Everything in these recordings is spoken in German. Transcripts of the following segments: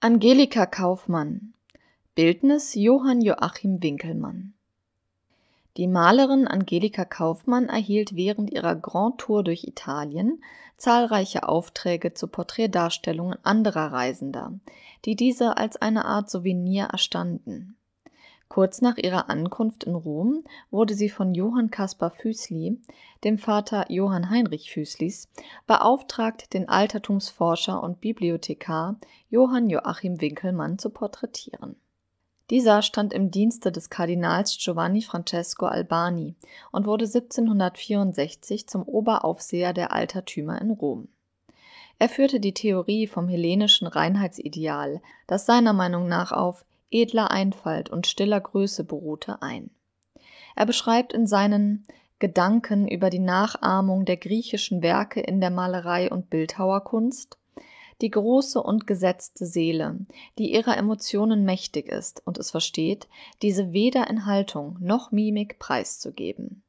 Angelika Kaufmann Bildnis Johann Joachim Winkelmann Die Malerin Angelika Kaufmann erhielt während ihrer Grand Tour durch Italien zahlreiche Aufträge zu Porträtdarstellungen anderer Reisender, die diese als eine Art Souvenir erstanden Kurz nach ihrer Ankunft in Rom wurde sie von Johann Caspar Füßli, dem Vater Johann Heinrich Füßlis, beauftragt, den Altertumsforscher und Bibliothekar Johann Joachim Winkelmann zu porträtieren. Dieser stand im Dienste des Kardinals Giovanni Francesco Albani und wurde 1764 zum Oberaufseher der Altertümer in Rom. Er führte die Theorie vom hellenischen Reinheitsideal, das seiner Meinung nach auf edler Einfalt und stiller Größe beruhte, ein. Er beschreibt in seinen Gedanken über die Nachahmung der griechischen Werke in der Malerei und Bildhauerkunst die große und gesetzte Seele, die ihrer Emotionen mächtig ist und es versteht, diese weder in Haltung noch Mimik preiszugeben.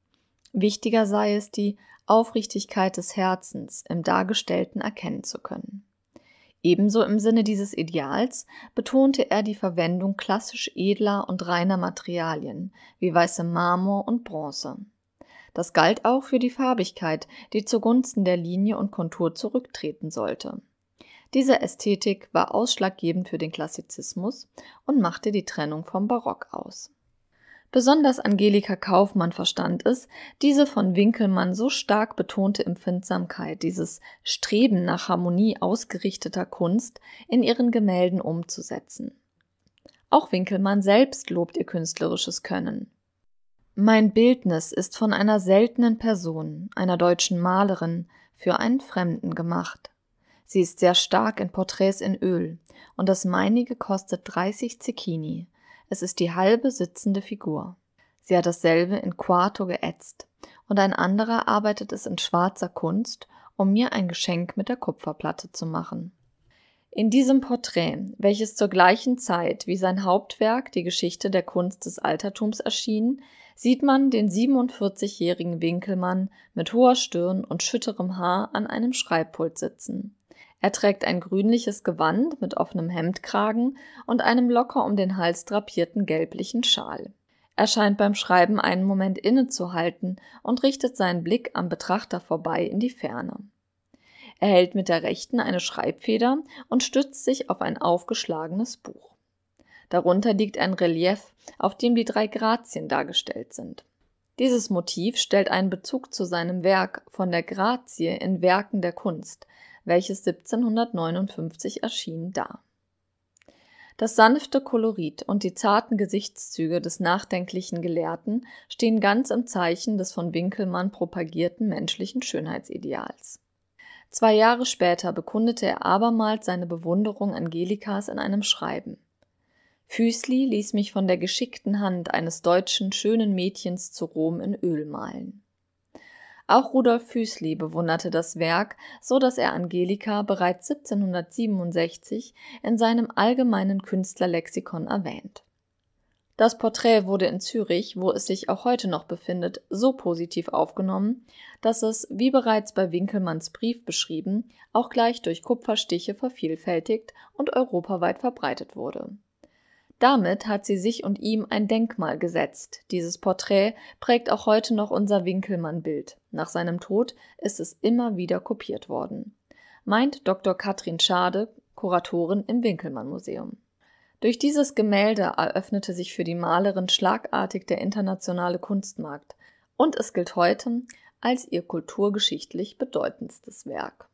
Wichtiger sei es, die Aufrichtigkeit des Herzens im Dargestellten erkennen zu können. Ebenso im Sinne dieses Ideals betonte er die Verwendung klassisch edler und reiner Materialien wie weißem Marmor und Bronze. Das galt auch für die Farbigkeit, die zugunsten der Linie und Kontur zurücktreten sollte. Diese Ästhetik war ausschlaggebend für den Klassizismus und machte die Trennung vom Barock aus Besonders Angelika Kaufmann verstand es, diese von Winkelmann so stark betonte Empfindsamkeit, dieses Streben nach Harmonie ausgerichteter Kunst in ihren Gemälden umzusetzen. Auch Winkelmann selbst lobt ihr künstlerisches Können. Mein Bildnis ist von einer seltenen Person, einer deutschen Malerin, für einen Fremden gemacht. Sie ist sehr stark in Porträts in Öl, und das meinige kostet 30 Zecchini, es ist die halbe sitzende Figur. Sie hat dasselbe in Quarto geätzt, und ein anderer arbeitet es in schwarzer Kunst, um mir ein Geschenk mit der Kupferplatte zu machen. In diesem Porträt, welches zur gleichen Zeit wie sein Hauptwerk die Geschichte der Kunst des Altertums erschien, sieht man den 47-jährigen Winkelmann mit hoher Stirn und schütterem Haar an einem Schreibpult sitzen. Er trägt ein grünliches Gewand mit offenem Hemdkragen und einem locker um den Hals drapierten gelblichen Schal. Er scheint beim Schreiben einen Moment innezuhalten und richtet seinen Blick am Betrachter vorbei in die Ferne. Er hält mit der rechten eine Schreibfeder und stützt sich auf ein aufgeschlagenes Buch. Darunter liegt ein Relief, auf dem die drei Grazien dargestellt sind. Dieses Motiv stellt einen Bezug zu seinem Werk von der Grazie in Werken der Kunst, welches 1759 erschien, dar. Das sanfte Kolorit und die zarten Gesichtszüge des nachdenklichen Gelehrten stehen ganz im Zeichen des von Winkelmann propagierten menschlichen Schönheitsideals. Zwei Jahre später bekundete er abermals seine Bewunderung Angelikas in einem Schreiben. Füßli ließ mich von der geschickten Hand eines deutschen schönen Mädchens zu Rom in Öl malen. Auch Rudolf Füßli bewunderte das Werk, so dass er Angelika bereits 1767 in seinem allgemeinen Künstlerlexikon erwähnt. Das Porträt wurde in Zürich, wo es sich auch heute noch befindet, so positiv aufgenommen, dass es, wie bereits bei Winkelmanns Brief beschrieben, auch gleich durch Kupferstiche vervielfältigt und europaweit verbreitet wurde damit hat sie sich und ihm ein Denkmal gesetzt. Dieses Porträt prägt auch heute noch unser Winkelmann-Bild. Nach seinem Tod ist es immer wieder kopiert worden. Meint Dr. Katrin Schade, Kuratorin im Winkelmann-Museum. Durch dieses Gemälde eröffnete sich für die Malerin schlagartig der internationale Kunstmarkt und es gilt heute als ihr kulturgeschichtlich bedeutendstes Werk.